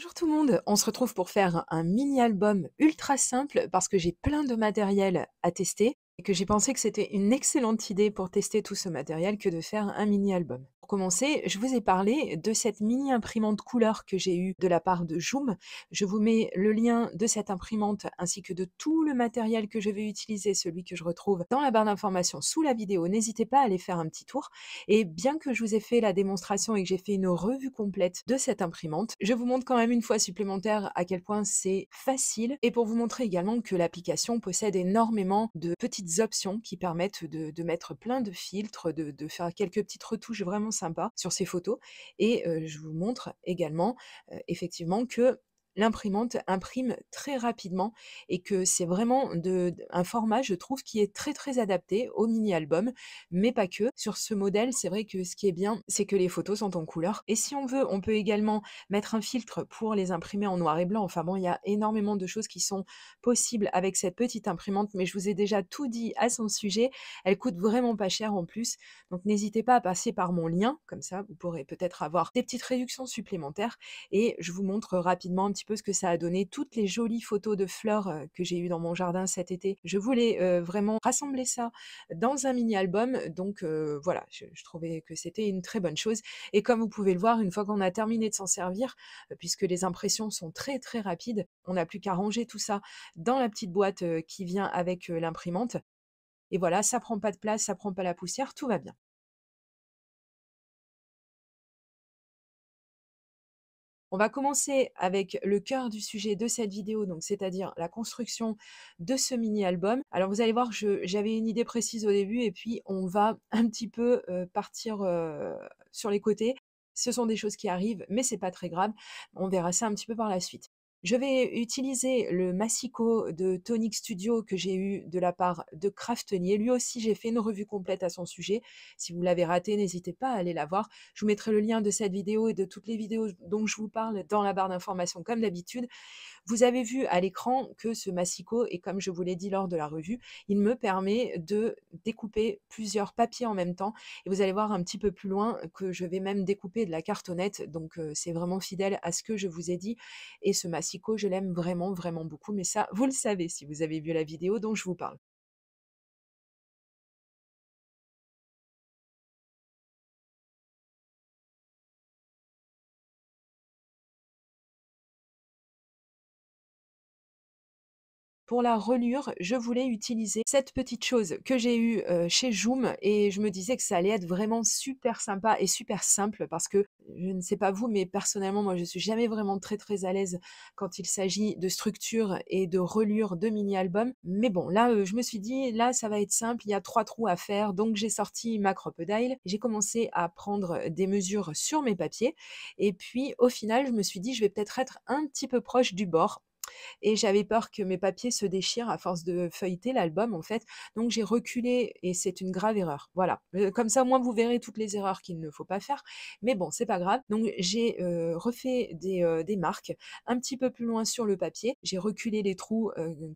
Bonjour tout le monde, on se retrouve pour faire un mini-album ultra simple parce que j'ai plein de matériel à tester et que j'ai pensé que c'était une excellente idée pour tester tout ce matériel que de faire un mini-album commencer, je vous ai parlé de cette mini imprimante couleur que j'ai eu de la part de Joom. Je vous mets le lien de cette imprimante ainsi que de tout le matériel que je vais utiliser, celui que je retrouve dans la barre d'informations sous la vidéo. N'hésitez pas à aller faire un petit tour. Et bien que je vous ai fait la démonstration et que j'ai fait une revue complète de cette imprimante, je vous montre quand même une fois supplémentaire à quel point c'est facile et pour vous montrer également que l'application possède énormément de petites options qui permettent de, mettre plein de filtres, de, de faire quelques petites retouches vraiment sympa sur ces photos. Et je vous montre également effectivement que l'imprimante imprime très rapidement et que c'est vraiment de, un format, je trouve, qui est très très adapté au mini-album, mais pas que. Sur ce modèle, c'est vrai que ce qui est bien, c'est que les photos sont en couleur. Et si on veut, on peut également mettre un filtre pour les imprimer en noir et blanc. Enfin bon, il y a énormément de choses qui sont possibles avec cette petite imprimante, mais je vous ai déjà tout dit à son sujet. Elle coûte vraiment pas cher en plus, donc n'hésitez pas à passer par mon lien, comme ça vous pourrez peut-être avoir des petites réductions supplémentaires et je vous montre rapidement un petit ce que ça a donné. Toutes les jolies photos de fleurs que j'ai eues dans mon jardin cet été, je voulais vraiment rassembler ça dans un mini-album. Donc voilà, je, je, trouvais que c'était une très bonne chose. Et comme vous pouvez le voir, une fois qu'on a terminé de s'en servir, puisque les impressions sont très très rapides, on n'a plus qu'à ranger tout ça dans la petite boîte qui vient avec l'imprimante. Et voilà, ça prend pas de place, ça prend pas la poussière, tout va bien. On va commencer avec le cœur du sujet de cette vidéo, donc c'est-à-dire la construction de ce mini-album. Alors vous allez voir, j'avais une idée précise au début et puis on va un petit peu euh, partir euh, sur les côtés. Ce sont des choses qui arrivent, mais c'est pas très grave. On verra ça un petit peu par la suite. Je vais utiliser le Massico de Tonic Studio que j'ai eu de la part de Craftenier. Lui aussi, j'ai fait une revue complète à son sujet. Si vous l'avez raté, n'hésitez pas à aller la voir. Je vous mettrai le lien de cette vidéo et de toutes les vidéos dont je vous parle dans la barre d'information, comme d'habitude. Vous avez vu à l'écran que ce Massico, et comme je vous l'ai dit lors de la revue, il me permet de découper plusieurs papiers en même temps. Et vous allez voir un petit peu plus loin que je vais même découper de la cartonnette. Donc, euh, c'est vraiment fidèle à ce que je vous ai dit. Et ce Massico je l'aime vraiment, vraiment beaucoup. Mais ça, vous le savez si vous avez vu la vidéo dont je vous parle. pour la reliure, je voulais utiliser cette petite chose que j'ai eue euh, chez Joom et je me disais que ça allait être vraiment super sympa et super simple parce que je ne sais pas vous, mais personnellement, moi, je suis jamais vraiment très très à l'aise quand il s'agit de structure et de reliure de mini-albums. Mais bon, là, euh, je me suis dit, là, ça va être simple, il y a trois trous à faire, donc j'ai sorti ma crocodile, j'ai commencé à prendre des mesures sur mes papiers et puis au final, je me suis dit, je vais peut-être être un petit peu proche du bord et j'avais peur que mes papiers se déchirent à force de feuilleter l'album en fait. Donc j'ai reculé et c'est une grave erreur. Voilà. Euh, comme ça au moins vous verrez toutes les erreurs qu'il ne faut pas faire. Mais bon, c'est pas grave. Donc j'ai euh, refait euh, des, marques un petit peu plus loin sur le papier. J'ai reculé les trous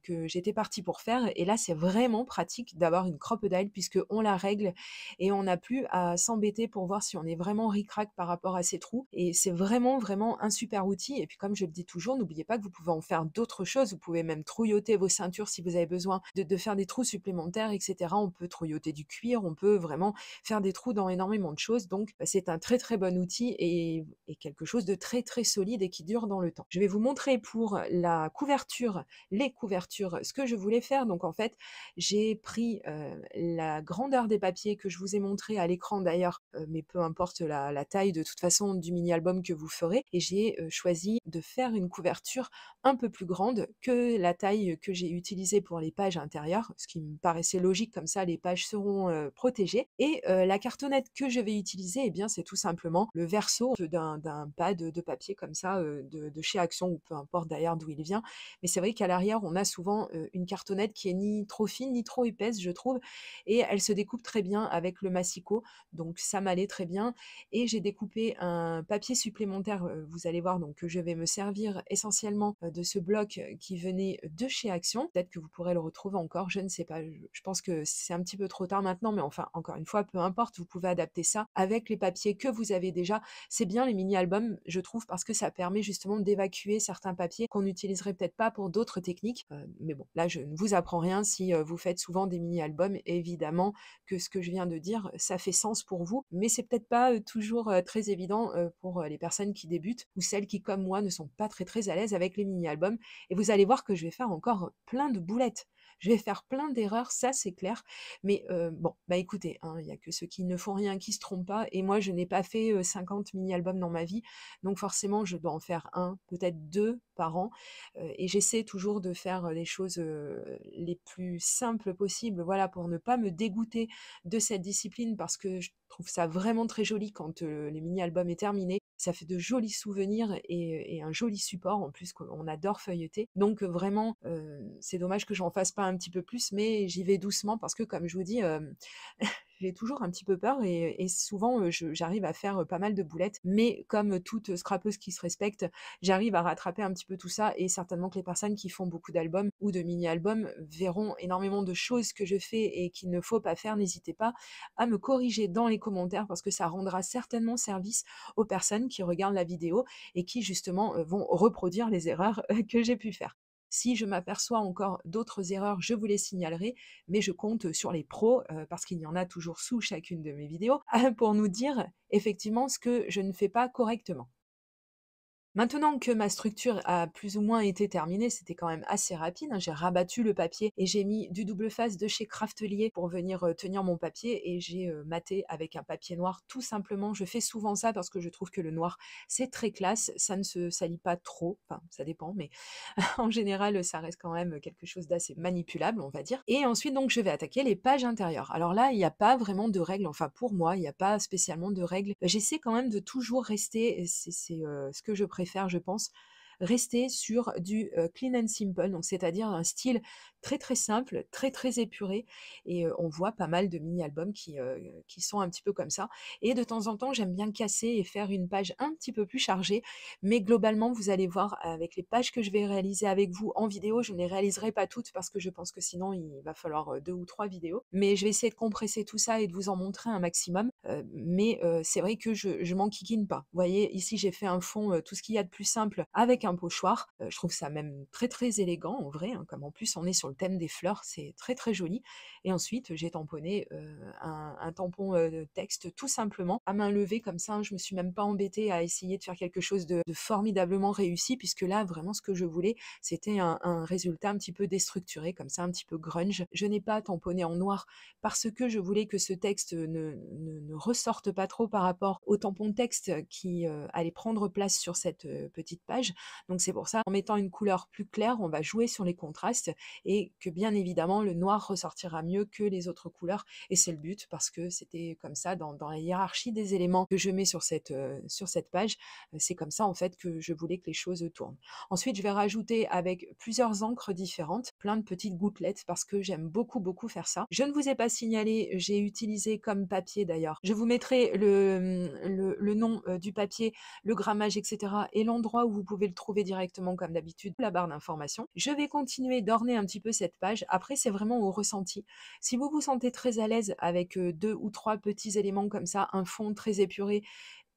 que j'étais partie pour faire et là c'est vraiment pratique d'avoir une crocodile puisque on la règle et on n'a plus à s'embêter pour voir si on est vraiment ricrac par rapport à ces trous et c'est vraiment vraiment un super outil et puis comme je le dis toujours, n'oubliez pas que vous pouvez en faire d'autres choses. Vous pouvez même trouilloter vos ceintures si vous avez besoin de, faire des trous supplémentaires, etc. On peut trouilloter du cuir, on peut vraiment faire des trous dans énormément de choses. Donc, bah, c'est un très très bon outil et, quelque chose de très très solide et qui dure dans le temps. Je vais vous montrer pour la couverture, les couvertures, ce que je voulais faire. Donc, en fait, j'ai pris euh, la grandeur des papiers que je vous ai montré à l'écran d'ailleurs, euh, mais peu importe la, taille de toute façon du mini-album que vous ferez. Et j'ai euh, choisi de faire une couverture un peu plus grande que la taille que j'ai utilisée pour les pages intérieures, ce qui me paraissait logique, comme ça les pages seront euh, protégées. Et euh, la cartonnette que je vais utiliser, eh bien c'est tout simplement le verso d'un pad de papier comme ça euh, de, chez Action, ou peu importe d'ailleurs d'où il vient. Mais c'est vrai qu'à l'arrière, on a souvent une cartonnette qui est ni trop fine, ni trop épaisse, je trouve, et elle se découpe très bien avec le massicot, donc ça m'allait très bien. Et j'ai découpé un papier supplémentaire, vous allez voir, donc que je vais me servir essentiellement de ce bloc qui venait de chez Action. Peut-être que vous pourrez le retrouver encore, je ne sais pas. Je pense que c'est un petit peu trop tard maintenant, mais enfin, encore une fois, peu importe, vous pouvez adapter ça avec les papiers que vous avez déjà. C'est bien les mini-albums, je trouve, parce que ça permet justement d'évacuer certains papiers qu'on n'utiliserait peut-être pas pour d'autres techniques. Euh, mais bon, là, je ne vous apprends rien si vous faites souvent des mini-albums. Évidemment que ce que je viens de dire, ça fait sens pour vous, mais c'est peut-être pas toujours très évident pour les personnes qui débutent ou celles qui, comme moi, ne sont pas très très à l'aise avec les mini-albums et vous allez voir que je vais faire encore plein de boulettes. Je vais faire plein d'erreurs, ça c'est clair. Mais bon, bah écoutez, hein, il n'y a que ceux qui ne font rien, qui se trompent pas. Et moi, je n'ai pas fait 50 mini-albums dans ma vie. Donc forcément, je dois en faire un, peut-être deux par an. et j'essaie toujours de faire les choses les plus simples possibles, voilà, pour ne pas me dégoûter de cette discipline parce que je trouve ça vraiment très joli quand les mini-albums est terminé ça fait de jolis souvenirs et, un joli support en plus qu'on adore feuilleter. Donc euh, vraiment, euh, c'est dommage que j'en fasse pas un petit peu plus, mais j'y vais doucement parce que comme je vous dis, euh, j'ai toujours un petit peu peur et, souvent j'arrive à faire pas mal de boulettes. Mais comme toute scrapeuse qui se respecte, j'arrive à rattraper un petit peu tout ça et certainement que les personnes qui font beaucoup d'albums ou de mini-albums verront énormément de choses que je fais et qu'il ne faut pas faire. N'hésitez pas à me corriger dans les commentaires parce que ça rendra certainement service aux personnes qui regardent la vidéo et qui justement vont reproduire les erreurs que j'ai pu faire. Si je m'aperçois encore d'autres erreurs, je vous les signalerai, mais je compte sur les pros, euh, parce qu'il y en a toujours sous chacune de mes vidéos, pour nous dire effectivement ce que je ne fais pas correctement. Maintenant que ma structure a plus ou moins été terminée, c'était quand même assez rapide. Hein. j'ai rabattu le papier et j'ai mis du double face de chez Craftelier pour venir tenir mon papier et j'ai maté avec un papier noir tout simplement. Je fais souvent ça parce que je trouve que le noir c'est très classe, ça ne se salit pas trop, enfin ça dépend, mais en général ça reste quand même quelque chose d'assez manipulable, on va dire. Et ensuite donc je vais attaquer les pages intérieures. Alors là, il n'y a pas vraiment de règles, enfin pour moi, il n'y a pas spécialement de règles. J'essaie quand même de toujours rester, c'est ce que je préfère faire, je pense, rester sur du clean and simple, donc c'est-à-dire un style très très simple, très très épuré. Et on voit pas mal de mini-albums qui, qui sont un petit peu comme ça. Et de temps en temps, j'aime bien casser et faire une page un petit peu plus chargée. Mais globalement, vous allez voir avec les pages que je vais réaliser avec vous en vidéo, je ne les réaliserai pas toutes parce que je pense que sinon il va falloir deux ou trois vidéos. Mais je vais essayer de compresser tout ça et de vous en montrer un maximum. Euh, mais euh, c'est vrai que je, je m'enquiquine pas. Vous voyez, ici j'ai fait un fond, euh, tout ce qu'il y a de plus simple avec un pochoir. je trouve ça même très très élégant en vrai, hein, comme en plus on est sur le thème des fleurs, c'est très très joli. Et ensuite j'ai tamponné un, tampon tampon texte tout simplement à main levée, comme ça hein, je me suis même pas embêtée à essayer de faire quelque chose de, formidablement réussi, puisque là vraiment ce que je voulais c'était un, résultat un petit peu déstructuré, comme ça un petit peu grunge. Je n'ai pas tamponné en noir parce que je voulais que ce texte ne ressortent pas trop par rapport au tampon de texte qui euh, allait prendre place sur cette euh, petite page. Donc c'est pour ça, en mettant une couleur plus claire, on va jouer sur les contrastes et que bien évidemment le noir ressortira mieux que les autres couleurs. Et c'est le but parce que c'était comme ça dans, la hiérarchie des éléments que je mets sur cette, euh, sur cette page. C'est comme ça en fait que je voulais que les choses tournent. Ensuite, je vais rajouter avec plusieurs encres différentes, plein de petites gouttelettes parce que j'aime beaucoup beaucoup faire ça. Je ne vous ai pas signalé, j'ai utilisé comme papier d'ailleurs je vous mettrai le, mm, nom euh, du papier, le grammage, etc. et l'endroit où vous pouvez le trouver directement, comme d'habitude, la barre d'information. Je vais continuer d'orner un petit peu cette page. Après, c'est vraiment au ressenti. Si vous vous sentez très à l'aise avec euh, deux ou trois petits éléments comme ça, un fond très épuré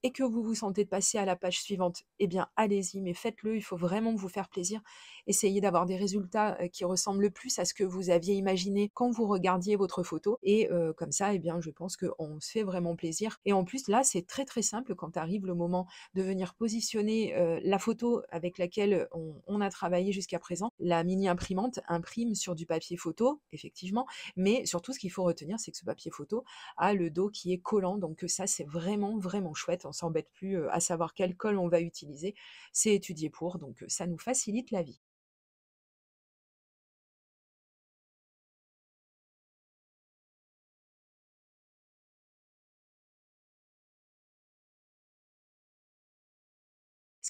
et que vous vous sentez de passer à la page suivante, eh bien allez-y, mais faites-le, il faut vraiment vous faire plaisir. Essayez d'avoir des résultats euh, qui ressemblent le plus à ce que vous aviez imaginé quand vous regardiez votre photo. Et euh, comme ça, eh bien, je pense qu'on se fait vraiment plaisir. Et en plus, là, c'est très très simple quand arrive le moment de venir positionner euh, la photo avec laquelle on, a travaillé jusqu'à présent. La mini-imprimante imprime sur du papier photo, effectivement, mais surtout ce qu'il faut retenir, c'est que ce papier photo a le dos qui est collant, donc ça c'est vraiment vraiment chouette s'embête plus à savoir quel col on va utiliser. C'est étudié pour, donc ça nous facilite la vie.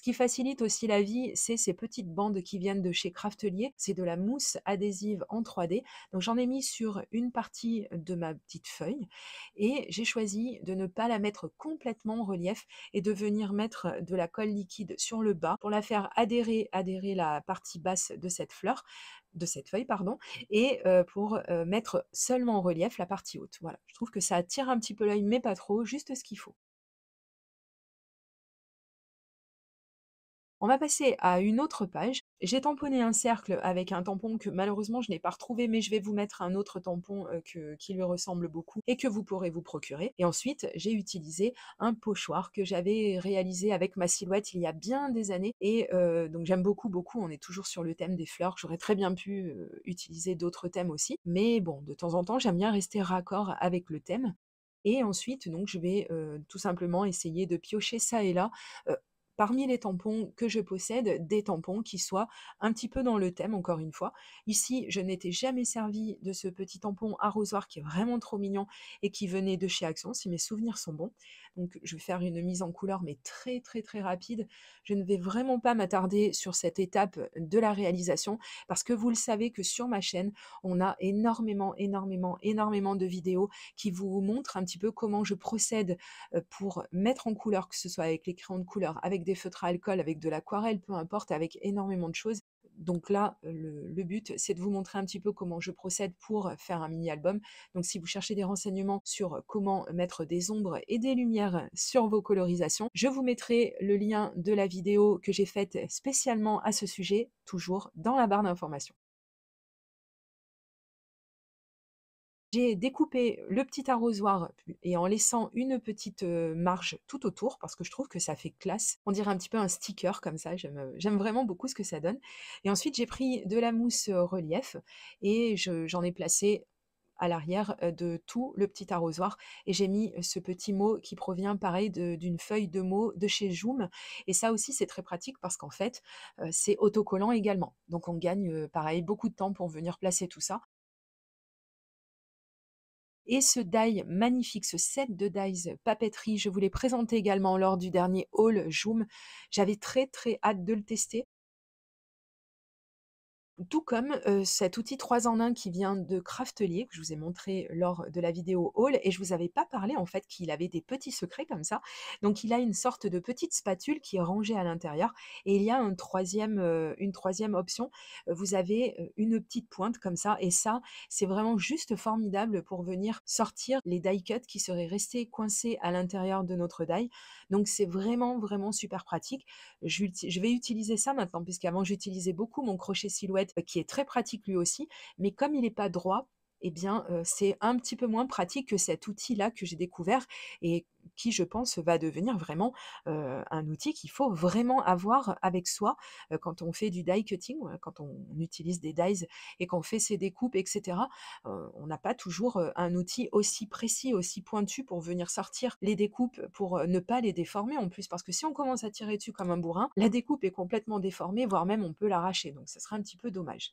qui facilite aussi la vie, c'est ces petites bandes qui viennent de chez Craftelier. C'est de la mousse adhésive en 3D. Donc j'en ai mis sur une partie de ma petite feuille et j'ai choisi de ne pas la mettre complètement en relief et de venir mettre de la colle liquide sur le bas pour la faire adhérer, adhérer la partie basse de cette fleur de cette feuille, pardon, et euh, pour euh, mettre seulement en relief la partie haute. Voilà, je trouve que ça attire un petit peu l'œil, mais pas trop, juste ce qu'il faut. On va passer à une autre page. J'ai tamponné un cercle avec un tampon que malheureusement je n'ai pas retrouvé, mais je vais vous mettre un autre tampon euh, qui lui ressemble beaucoup et que vous pourrez vous procurer. Et ensuite, j'ai utilisé un pochoir que j'avais réalisé avec ma silhouette il y a bien des années. Et euh, donc j'aime beaucoup, beaucoup. On est toujours sur le thème des fleurs. J'aurais très bien pu euh, utiliser d'autres thèmes aussi. Mais bon, de temps en temps, j'aime bien rester raccord avec le thème. Et ensuite, donc, je vais tout simplement essayer de piocher ça et là parmi les tampons que je possède, des tampons qui soient un petit peu dans le thème, encore une fois. Ici, je n'étais jamais servi de ce petit tampon arrosoir qui est vraiment trop mignon et qui venait de chez Action, si mes souvenirs sont bons. Donc, je vais faire une mise en couleur, mais très, très, très rapide. Je ne vais vraiment pas m'attarder sur cette étape de la réalisation parce que vous le savez que sur ma chaîne, on a énormément, énormément, énormément de vidéos qui vous montrent un petit peu comment je procède euh, pour mettre en couleur, que ce soit avec les crayons de couleur, avec des feutres à alcool, avec de l'aquarelle, peu importe, avec énormément de choses. Donc là, le, le but, c'est de vous montrer un petit peu comment je procède pour faire un mini-album. Donc si vous cherchez des renseignements sur comment mettre des ombres et des lumières sur vos colorisations, je vous mettrai le lien de la vidéo que j'ai faite spécialement à ce sujet, toujours dans la barre d'informations. J'ai découpé le petit arrosoir et en laissant une petite euh, marge tout autour parce que je trouve que ça fait classe. On dirait un petit peu un sticker comme ça. J'aime euh, vraiment beaucoup ce que ça donne. Et ensuite, j'ai pris de la mousse euh, relief et j'en ai placé à l'arrière de tout le petit arrosoir et j'ai mis ce petit mot qui provient pareil d'une feuille de mots de chez Joom et ça aussi c'est très pratique parce qu'en fait c'est autocollant également donc on gagne pareil beaucoup de temps pour venir placer tout ça et ce die magnifique, ce set de dies papeterie, je vous l'ai présenté également lors du dernier haul Joom. J'avais très très hâte de le tester. Tout comme cet outil 3 en 1 qui vient de Craftelier, que je vous ai montré lors de la vidéo haul, et je vous avais pas parlé en fait qu'il avait des petits secrets comme ça. Donc il a une sorte de petite spatule qui est rangée à l'intérieur, et il y a un troisième, une troisième option. Vous avez une petite pointe comme ça, et ça, c'est vraiment juste formidable pour venir sortir les die cuts qui seraient restés coincés à l'intérieur de notre die. Donc c'est vraiment, vraiment super pratique. Je, je vais utiliser ça maintenant, puisqu'avant j'utilisais beaucoup mon crochet silhouette qui est très pratique lui aussi, mais comme il n'est pas droit, eh bien, euh, c'est un petit peu moins pratique que cet outil-là que j'ai découvert et qui, je pense, va devenir vraiment euh, un outil qu'il faut vraiment avoir avec soi euh, quand on fait du die cutting, quand on utilise des dies et qu'on fait ses découpes, etc. on n'a pas toujours un outil aussi précis, aussi pointu pour venir sortir les découpes, pour ne pas les déformer en plus, parce que si on commence à tirer dessus comme un bourrin, la découpe est complètement déformée, voire même on peut l'arracher, donc ce serait un petit peu dommage.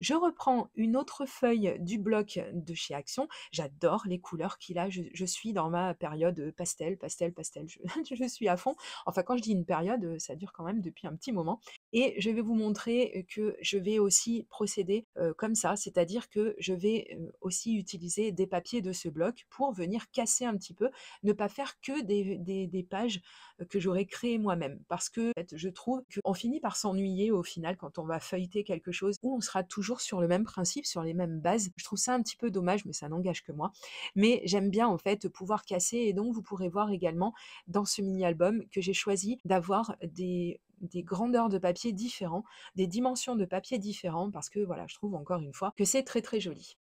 Je reprends une autre feuille du bloc de chez Action. J'adore les couleurs qu'il a. Je, suis dans ma période euh, pastel, pastel, pastel. je, suis à fond. Enfin, quand je dis une période, euh, ça dure quand même depuis un petit moment. Et je vais vous montrer que je vais aussi procéder comme ça, c'est-à-dire que je vais aussi utiliser des papiers de ce bloc pour venir casser un petit peu, ne pas faire que des, pages que j'aurais créées moi-même. Parce que je trouve qu'on finit par s'ennuyer au final quand on va feuilleter quelque chose où on sera toujours sur le même principe, sur les mêmes bases. Je trouve ça un petit peu dommage, mais ça n'engage que moi. Mais j'aime bien en fait pouvoir casser et donc vous pourrez voir également dans ce mini-album que j'ai choisi d'avoir des des grandeurs de papier différents, des dimensions de papier différents, parce que voilà, je trouve encore une fois que c'est très très joli.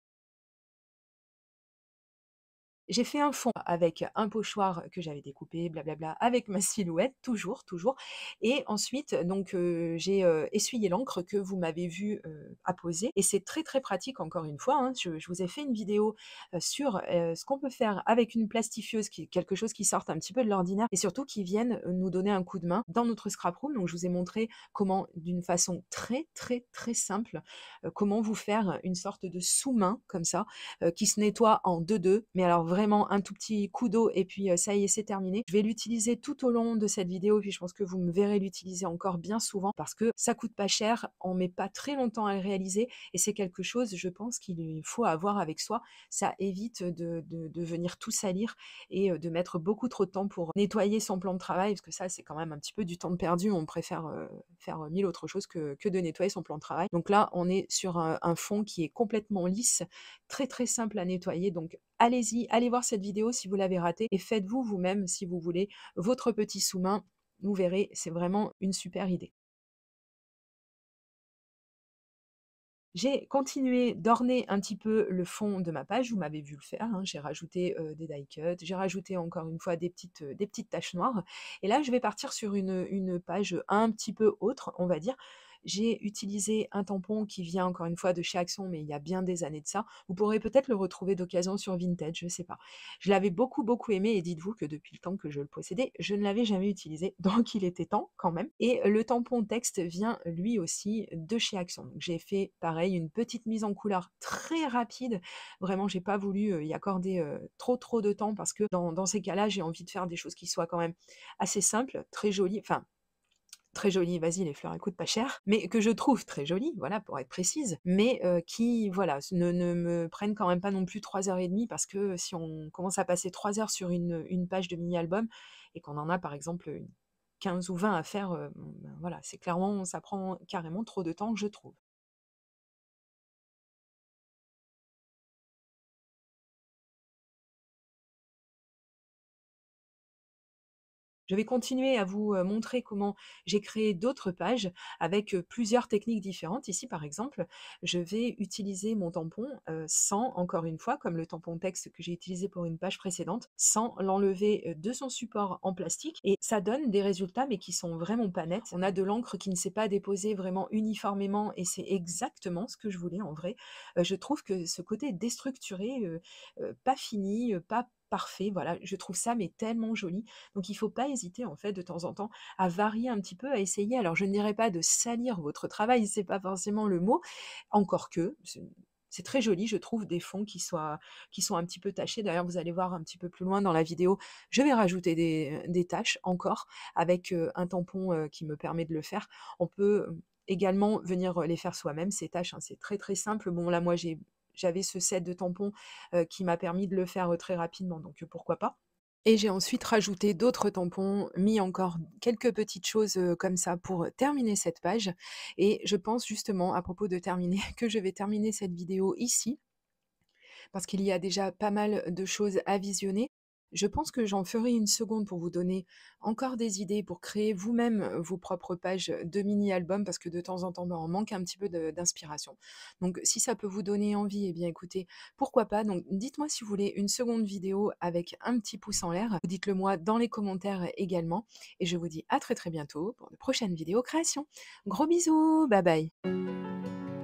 J'ai fait un fond avec un pochoir que j'avais découpé, blablabla, avec ma silhouette, toujours, toujours. Et ensuite, donc, j'ai essuyé l'encre que vous m'avez vu apposer. Et c'est très, très pratique, encore une fois. Hein. Je, vous ai fait une vidéo sur ce qu'on peut faire avec une plastifieuse, qui est quelque chose qui sorte un petit peu de l'ordinaire et surtout qui vienne nous donner un coup de main dans notre scrap room. Donc, je vous ai montré comment, d'une façon très, très, très simple, comment vous faire une sorte de sous-main comme ça, qui se nettoie en deux deux. Mais alors, vraiment, un tout petit coup d'eau et puis ça y est, c'est terminé. Je vais l'utiliser tout au long de cette vidéo, puis je pense que vous me verrez l'utiliser encore bien souvent parce que ça coûte pas cher, on met pas très longtemps à le réaliser et c'est quelque chose, je pense, qu'il faut avoir avec soi. Ça évite de, de, venir tout salir et de mettre beaucoup trop de temps pour nettoyer son plan de travail parce que ça, c'est quand même un petit peu du temps perdu. On préfère faire mille autres choses que, de nettoyer son plan de travail. Donc là, on est sur un, un fond qui est complètement lisse, très très simple à nettoyer. Donc allez-y, allez voir cette vidéo si vous l'avez ratée et faites-vous vous-même, si vous voulez, votre petit sous-main. Vous verrez, c'est vraiment une super idée. J'ai continué d'orner un petit peu le fond de ma page, vous m'avez vu le faire, hein. j'ai rajouté euh, des die cuts, j'ai rajouté encore une fois des petites, euh, des petites taches noires, et là je vais partir sur une page un petit peu autre, on va dire, j'ai utilisé un tampon qui vient encore une fois de chez Action, mais il y a bien des années de ça. Vous pourrez peut-être le retrouver d'occasion sur Vintage, je ne sais pas. Je l'avais beaucoup, beaucoup aimé et dites-vous que depuis le temps que je le possédais, je ne l'avais jamais utilisé, donc il était temps quand même. Et le tampon texte vient lui aussi de chez Action. j'ai fait pareil, une petite mise en couleur très rapide. Vraiment, j'ai pas voulu euh, y accorder euh, trop, trop de temps parce que dans, dans ces cas-là, j'ai envie de faire des choses qui soient quand même assez simples, très jolies, enfin très jolies, vas-y, les fleurs elles coûtent pas cher, mais que je trouve très joli, voilà, pour être précise, mais euh, qui, voilà, ne, me prennent quand même pas non plus heures et demie, parce que si on commence à passer trois heures sur une, page de mini-album et qu'on en a par exemple quinze 15 ou 20 à faire, euh, ben, voilà, c'est clairement, ça prend carrément trop de temps, je trouve. Je vais continuer à vous montrer comment j'ai créé d'autres pages avec plusieurs techniques différentes. Ici, par exemple, je vais utiliser mon tampon sans, encore une fois, comme le tampon texte que j'ai utilisé pour une page précédente, sans l'enlever de son support en plastique. Et ça donne des résultats, mais qui sont vraiment pas nets. On a de l'encre qui ne s'est pas déposée vraiment uniformément et c'est exactement ce que je voulais en vrai. je trouve que ce côté déstructuré, pas fini, pas parfait. Voilà, je trouve ça mais tellement joli. Donc il ne faut pas hésiter en fait de temps en temps à varier un petit peu, à essayer. Alors je ne dirais pas de salir votre travail, c'est pas forcément le mot, encore que c'est très joli, je trouve, des fonds qui, soient, qui sont un petit peu tachés. D'ailleurs, vous allez voir un petit peu plus loin dans la vidéo, je vais rajouter des, tâches, taches encore avec un tampon qui me permet de le faire. On peut également venir les faire soi-même, ces tâches, hein, c'est très très simple. Bon, là, moi, j'ai j'avais ce set de tampons qui m'a permis de le faire très rapidement, donc pourquoi pas. Et j'ai ensuite rajouté d'autres tampons, mis encore quelques petites choses comme ça pour terminer cette page. Et je pense justement, à propos de terminer, que je vais terminer cette vidéo ici parce qu'il y a déjà pas mal de choses à visionner. Je pense que j'en ferai une seconde pour vous donner encore des idées pour créer vous-même vos propres pages de mini-albums parce que de temps en temps, ben, on manque un petit peu d'inspiration. Donc, si ça peut vous donner envie, eh bien écoutez, pourquoi pas. Donc, dites-moi si vous voulez une seconde vidéo avec un petit pouce en l'air. Dites-le moi dans les commentaires également. Et je vous dis à très très bientôt pour de prochaines vidéo création. Gros bisous, bye bye.